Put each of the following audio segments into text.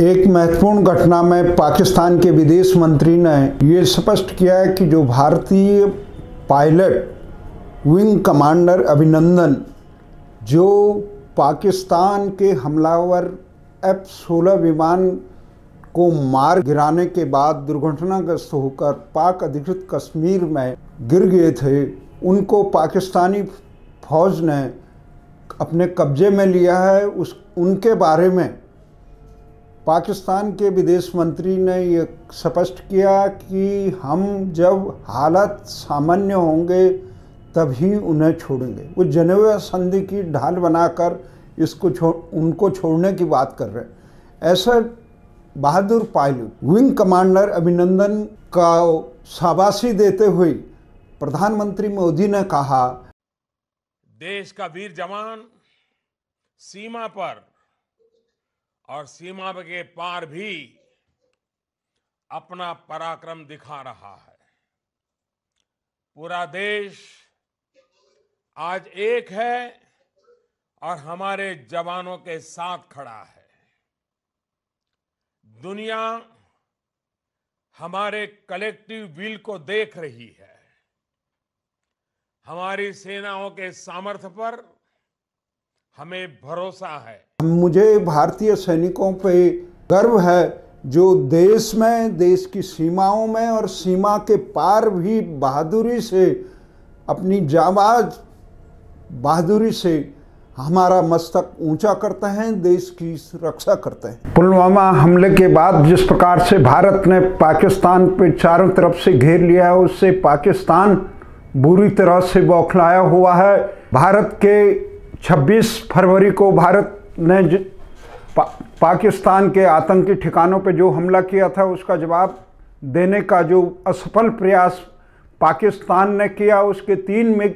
एक महत्वपूर्ण घटना में पाकिस्तान के विदेश मंत्री ने ये स्पष्ट किया है कि जो भारतीय पायलट विंग कमांडर अभिनंदन जो पाकिस्तान के हमलावर एफ सोलह विमान को मार गिराने के बाद दुर्घटनाग्रस्त होकर पाक अधिकृत कश्मीर में गिर गए थे उनको पाकिस्तानी फौज ने अपने कब्जे में लिया है उस उनके बारे में पाकिस्तान के विदेश मंत्री ने ये स्पष्ट किया कि हम जब हालत सामान्य होंगे तभी उन्हें छोड़ेंगे वो जनेवा संधि की ढाल बनाकर इसको छोड़ उनको छोड़ने की बात कर रहे हैं ऐसा बहादुर पायलट विंग कमांडर अभिनंदन का शाबाशी देते हुए प्रधानमंत्री मोदी ने कहा देश का वीर जवान सीमा पर और सीमा के पार भी अपना पराक्रम दिखा रहा है पूरा देश आज एक है और हमारे जवानों के साथ खड़ा है दुनिया हमारे कलेक्टिव विल को देख रही है हमारी सेनाओं के सामर्थ्य पर हमें भरोसा है मुझे भारतीय सैनिकों पे गर्व है जो देश में देश की सीमाओं में और सीमा के पार भी बहादुरी से अपनी जाबाज बहादुरी से हमारा मस्तक ऊंचा करते हैं देश की रक्षा करते हैं पुलवामा हमले के बाद जिस प्रकार से भारत ने पाकिस्तान पे चारों तरफ से घेर लिया है उससे पाकिस्तान बुरी तरह से बौखलाया हुआ है भारत के 26 फरवरी को भारत ने पा, पाकिस्तान के आतंकी ठिकानों पर जो हमला किया था उसका जवाब देने का जो असफल प्रयास पाकिस्तान ने किया उसके तीन मिग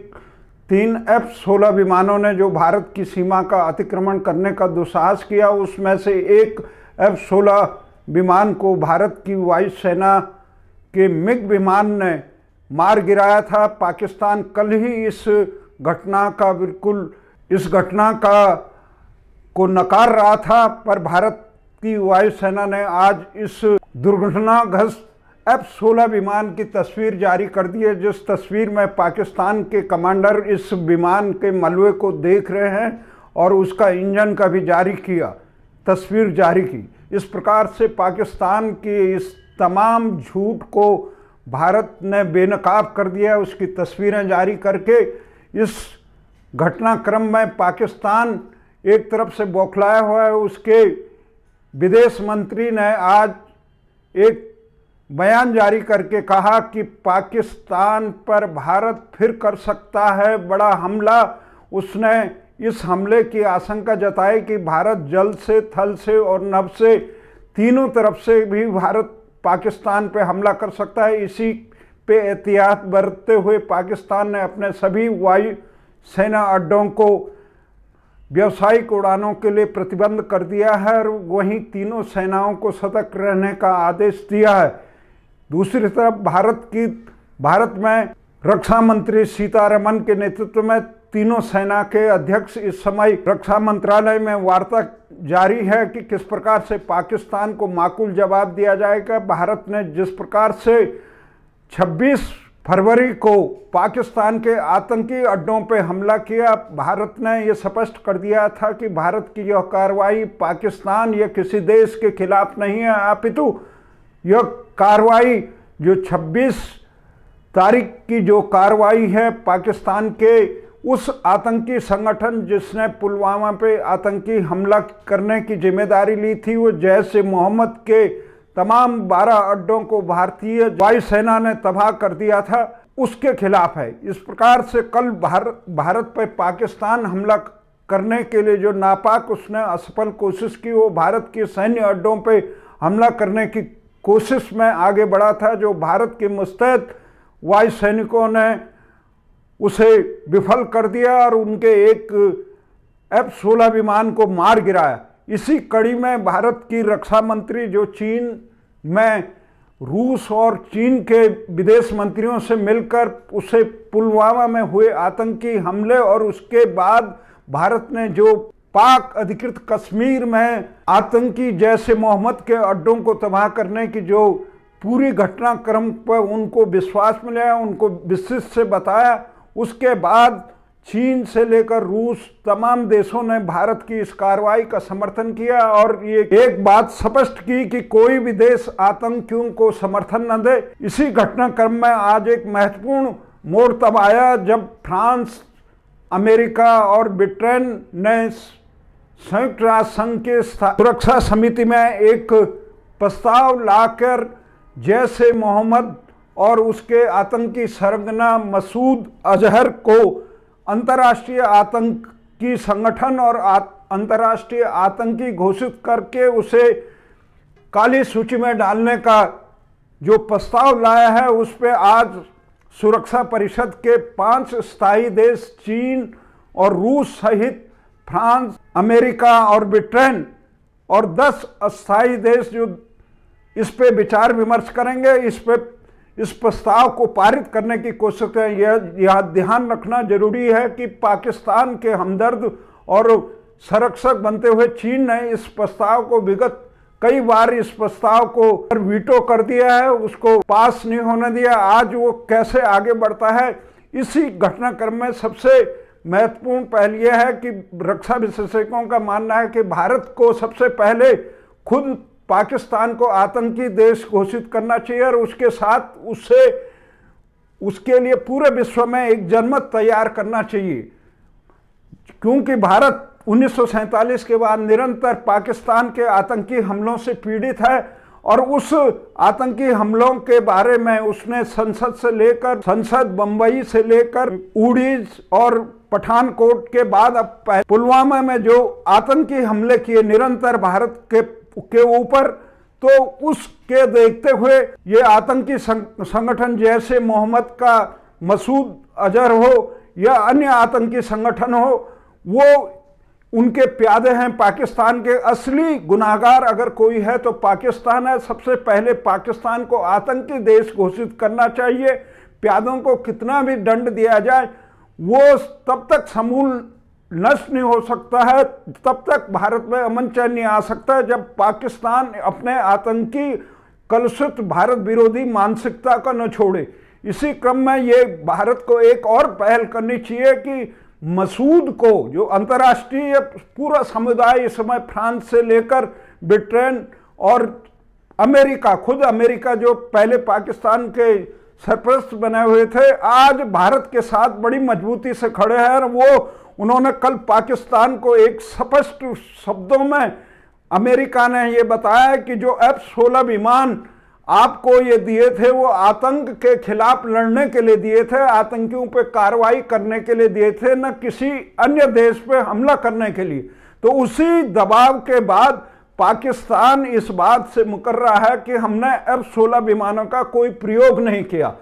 तीन एफ सोलह विमानों ने जो भारत की सीमा का अतिक्रमण करने का दुसाहस किया उसमें से एक एफ सोलह विमान को भारत की वायुसेना के मिग विमान ने मार गिराया था पाकिस्तान कल ही इस घटना का बिल्कुल इस घटना का को नकार रहा था पर भारत की वायुसेना ने आज इस दुर्घटनाग्रस्त एफ सोलह विमान की तस्वीर जारी कर दी है जिस तस्वीर में पाकिस्तान के कमांडर इस विमान के मलबे को देख रहे हैं और उसका इंजन का भी जारी किया तस्वीर जारी की इस प्रकार से पाकिस्तान की इस तमाम झूठ को भारत ने बेनकाब कर दिया उसकी तस्वीरें जारी करके इस घटनाक्रम में पाकिस्तान एक तरफ से बौखलाया हुआ है उसके विदेश मंत्री ने आज एक बयान जारी करके कहा कि पाकिस्तान पर भारत फिर कर सकता है बड़ा हमला उसने इस हमले की आशंका जताई कि भारत जल से थल से और नभ से तीनों तरफ से भी भारत पाकिस्तान पर हमला कर सकता है इसी पे एहतियात बरतते हुए पाकिस्तान ने अपने सभी वायु सेना अड्डों को व्यावसायिक उड़ानों के लिए प्रतिबंध कर दिया है और वहीं तीनों सेनाओं को सतर्क रहने का आदेश दिया है दूसरी तरफ भारत की भारत में रक्षा मंत्री सीतारमन के नेतृत्व में तीनों सेना के अध्यक्ष इस समय रक्षा मंत्रालय में वार्ता जारी है कि किस प्रकार से पाकिस्तान को माकूल जवाब दिया जाएगा भारत ने जिस प्रकार से 26 फरवरी को पाकिस्तान के आतंकी अड्डों पर हमला किया भारत ने यह स्पष्ट कर दिया था कि भारत की यह कार्रवाई पाकिस्तान या किसी देश के खिलाफ नहीं है अपितु यह कार्रवाई जो 26 तारीख की जो कार्रवाई है पाकिस्तान के उस आतंकी संगठन जिसने पुलवामा पे आतंकी हमला करने की जिम्मेदारी ली थी वो जैश मोहम्मद के तमाम बारह अड्डों को भारतीय वायुसेना ने तबाह कर दिया था उसके खिलाफ है इस प्रकार से कल भारत भारत पर पाकिस्तान हमला करने के लिए जो नापाक उसने असफल कोशिश की वो भारत के सैन्य अड्डों पर हमला करने की कोशिश में आगे बढ़ा था जो भारत के मुस्तैद वायु सैनिकों ने उसे विफल कर दिया और उनके एक एफ सोलह विमान को मार गिराया इसी कड़ी में भारत की रक्षा मंत्री जो चीन मैं रूस और चीन के विदेश मंत्रियों से मिलकर उसे पुलवामा में हुए आतंकी हमले और उसके बाद भारत ने जो पाक अधिकृत कश्मीर में आतंकी जैसे मोहम्मद के अड्डों को तबाह करने की जो पूरी घटनाक्रम पर उनको विश्वास मिलाया उनको विशिष्ट से बताया उसके बाद चीन से लेकर रूस तमाम देशों ने भारत की इस कार्रवाई का समर्थन किया और ये एक बात स्पष्ट की कि कोई भी देश आतंकियों को समर्थन न दे इसी घटनाक्रम में आज एक महत्वपूर्ण मोड़ तब आया जब फ्रांस अमेरिका और ब्रिटेन ने संयुक्त राष्ट्र संघ के सुरक्षा समिति में एक प्रस्ताव लाकर जैसे मोहम्मद और उसके आतंकी सरगना मसूद अजहर को अंतर्राष्ट्रीय आतंक की संगठन और अंतर्राष्ट्रीय आतंकी घोषित करके उसे काली सूची में डालने का जो प्रस्ताव लाया है उस पर आज सुरक्षा परिषद के पांच स्थायी देश चीन और रूस सहित फ्रांस अमेरिका और ब्रिटेन और दस अस्थायी देश जो इस पर विचार विमर्श करेंगे इस पर इस प्रस्ताव को पारित करने की कोशिश करें यह यह ध्यान रखना जरूरी है कि पाकिस्तान के हमदर्द और संरक्षक बनते हुए चीन ने इस प्रस्ताव को विगत कई बार इस प्रस्ताव को वीटो कर दिया है उसको पास नहीं होने दिया आज वो कैसे आगे बढ़ता है इसी घटनाक्रम में सबसे महत्वपूर्ण पहल यह है कि रक्षा विशेषज्ञों का मानना है कि भारत को सबसे पहले खुद पाकिस्तान को आतंकी देश घोषित करना चाहिए और उसके साथ उससे उसके लिए पूरे विश्व में एक जनमत तैयार करना चाहिए क्योंकि भारत उन्नीस के बाद निरंतर पाकिस्तान के आतंकी हमलों से पीड़ित है और उस आतंकी हमलों के बारे में उसने संसद से लेकर संसद बम्बई से लेकर उड़ीज और पठानकोट के बाद अब पुलवामा में जो आतंकी हमले किए निरंतर भारत के के ऊपर तो उसके देखते हुए ये आतंकी संगठन जैसे मोहम्मद का मसूद अजहर हो या अन्य आतंकी संगठन हो वो उनके प्यादे हैं पाकिस्तान के असली गुनाहगार अगर कोई है तो पाकिस्तान है सबसे पहले पाकिस्तान को आतंकी देश घोषित करना चाहिए प्यादों को कितना भी दंड दिया जाए वो तब तक समूल नष्ट नहीं हो सकता है तब तक भारत में अमन चैन नहीं आ सकता जब पाकिस्तान अपने आतंकी कलुषित भारत विरोधी मानसिकता का न छोड़े इसी क्रम में ये भारत को एक और पहल करनी चाहिए कि मसूद को जो अंतर्राष्ट्रीय पूरा समुदाय इस समय फ्रांस से लेकर ब्रिटेन और अमेरिका खुद अमेरिका जो पहले पाकिस्तान के सरप्रस्त बने हुए थे आज भारत के साथ बड़ी मजबूती से खड़े हैं और वो उन्होंने कल पाकिस्तान को एक स्पष्ट शब्दों में अमेरिका ने ये बताया कि जो एफ सोलह विमान आपको ये दिए थे वो आतंक के खिलाफ लड़ने के लिए दिए थे आतंकियों पे कार्रवाई करने के लिए दिए थे न किसी अन्य देश पे हमला करने के लिए तो उसी दबाव के बाद पाकिस्तान इस बात से मुकर रहा है कि हमने एफ सोलह विमानों का कोई प्रयोग नहीं किया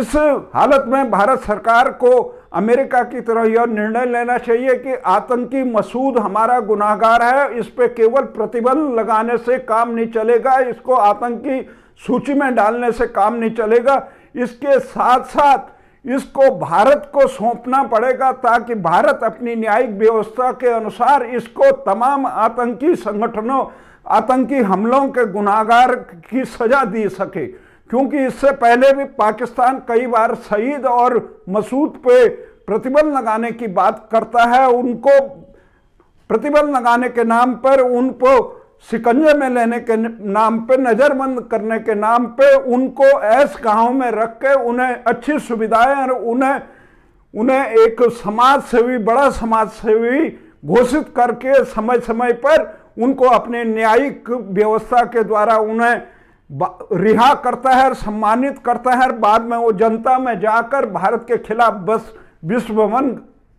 इस हालत में भारत सरकार को अमेरिका की तरह यह निर्णय लेना चाहिए कि आतंकी मसूद हमारा गुनाहगार है इस पर केवल प्रतिबंध लगाने से काम नहीं चलेगा इसको आतंकी सूची में डालने से काम नहीं चलेगा इसके साथ साथ इसको भारत को सौंपना पड़ेगा ताकि भारत अपनी न्यायिक व्यवस्था के अनुसार इसको तमाम आतंकी संगठनों आतंकी हमलों के गुनाहगार की सजा दे सके क्योंकि इससे पहले भी पाकिस्तान कई बार शहीद और मसूद पे प्रतिबंध लगाने की बात करता है उनको प्रतिबंध लगाने के नाम पर उनको सिकंजे में लेने के नाम पे नज़रबंद करने के नाम पे उनको ऐस गाँव में रख के उन्हें अच्छी सुविधाएं और उन्हें उन्हें एक समाज सेवी बड़ा समाज सेवी घोषित करके समय समय पर उनको अपने न्यायिक व्यवस्था के द्वारा उन्हें रिहा करता है और सम्मानित करता है और बाद में वो जनता में जाकर भारत के खिलाफ बस विश्वमन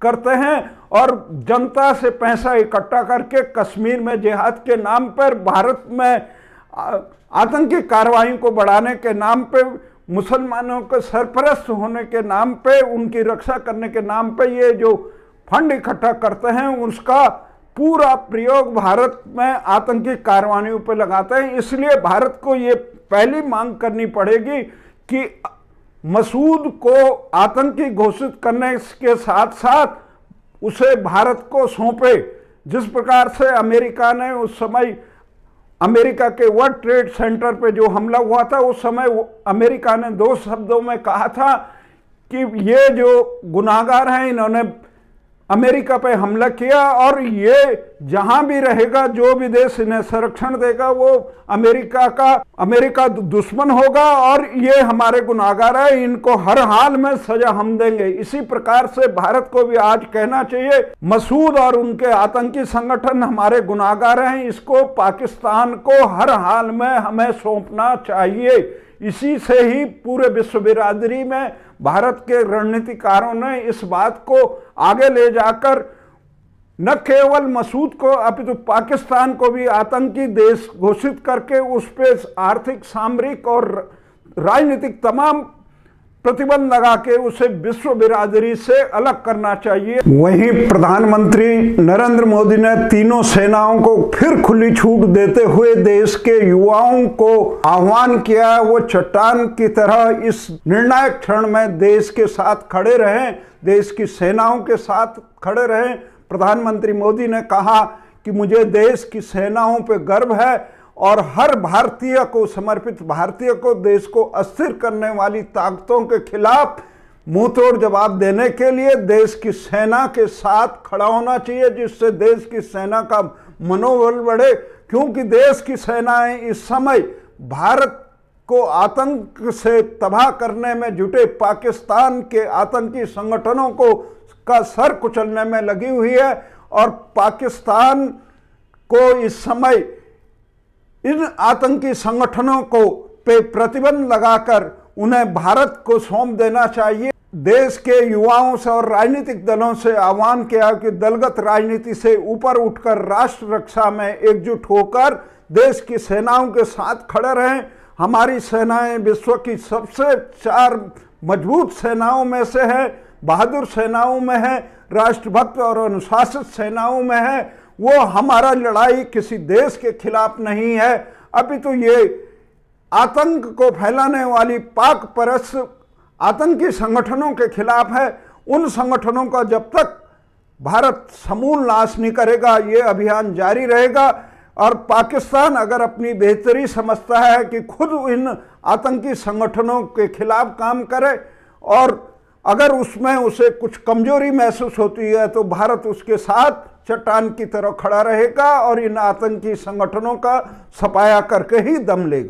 करते हैं और जनता से पैसा इकट्ठा करके कश्मीर में जिहाद के नाम पर भारत में आतंकी कार्रवाई को बढ़ाने के नाम पे मुसलमानों के सरपरस्त होने के नाम पे उनकी रक्षा करने के नाम पे ये जो फंड इकट्ठा करते हैं उसका पूरा प्रयोग भारत में आतंकी कार्रवाई पर लगाते हैं इसलिए भारत को ये पहली मांग करनी पड़ेगी कि मसूद को आतंकी घोषित करने के साथ साथ उसे भारत को सौंपे जिस प्रकार से अमेरिका ने उस समय अमेरिका के वर्ल्ड ट्रेड सेंटर पे जो हमला हुआ था उस समय अमेरिका ने दो शब्दों में कहा था कि ये जो गुनाहगार हैं इन्होंने अमेरिका पे हमला किया और ये जहां भी रहेगा जो भी देश इन्हें संरक्षण देगा वो अमेरिका का अमेरिका दुश्मन होगा और ये हमारे गुनागार है इनको हर हाल में सजा हम देंगे इसी प्रकार से भारत को भी आज कहना चाहिए मसूद और उनके आतंकी संगठन हमारे गुनागार हैं इसको पाकिस्तान को हर हाल में हमें सौंपना चाहिए इसी से ही पूरे विश्व बिरादरी में भारत के रणनीतिकारों ने इस बात को आगे ले जाकर न केवल मसूद को अपितु तो पाकिस्तान को भी आतंकी देश घोषित करके उस पर आर्थिक सामरिक और राजनीतिक तमाम प्रतिबंध लगा के उसे विश्व बिरादरी से अलग करना चाहिए वहीं प्रधानमंत्री नरेंद्र मोदी ने तीनों सेनाओं को फिर खुली छूट देते हुए देश के युवाओं को आह्वान किया वो चट्टान की तरह इस निर्णायक क्षण में देश के साथ खड़े रहें देश की सेनाओं के साथ खड़े रहें प्रधानमंत्री मोदी ने कहा कि मुझे देश की सेनाओं पर गर्व है और हर भारतीय को समर्पित भारतीय को देश को अस्थिर करने वाली ताकतों के खिलाफ मुंहतोड़ जवाब देने के लिए देश की सेना के साथ खड़ा होना चाहिए जिससे देश की सेना का मनोबल बढ़े क्योंकि देश की सेनाएं इस समय भारत को आतंक से तबाह करने में जुटे पाकिस्तान के आतंकी संगठनों को का सर कुचलने में लगी हुई है और पाकिस्तान को इस समय इन आतंकी संगठनों को पे प्रतिबंध लगाकर उन्हें भारत को सौंप देना चाहिए देश के युवाओं से और राजनीतिक दलों से आह्वान किया कि दलगत राजनीति से ऊपर उठकर राष्ट्र रक्षा में एकजुट होकर देश की सेनाओं के साथ खड़े रहें हमारी सेनाएं विश्व की सबसे चार मजबूत सेनाओं में से हैं बहादुर सेनाओं में है राष्ट्रभक्त और अनुशासित सेनाओं में है वो हमारा लड़ाई किसी देश के खिलाफ नहीं है अभी तो ये आतंक को फैलाने वाली पाक परस आतंकी संगठनों के खिलाफ है उन संगठनों का जब तक भारत समूल नाश नहीं करेगा ये अभियान जारी रहेगा और पाकिस्तान अगर अपनी बेहतरी समझता है कि खुद इन आतंकी संगठनों के खिलाफ काम करे और अगर उसमें उसे कुछ कमजोरी महसूस होती है तो भारत उसके साथ चट्टान की तरह खड़ा रहेगा और इन आतंकी संगठनों का सफाया करके ही दम लेगा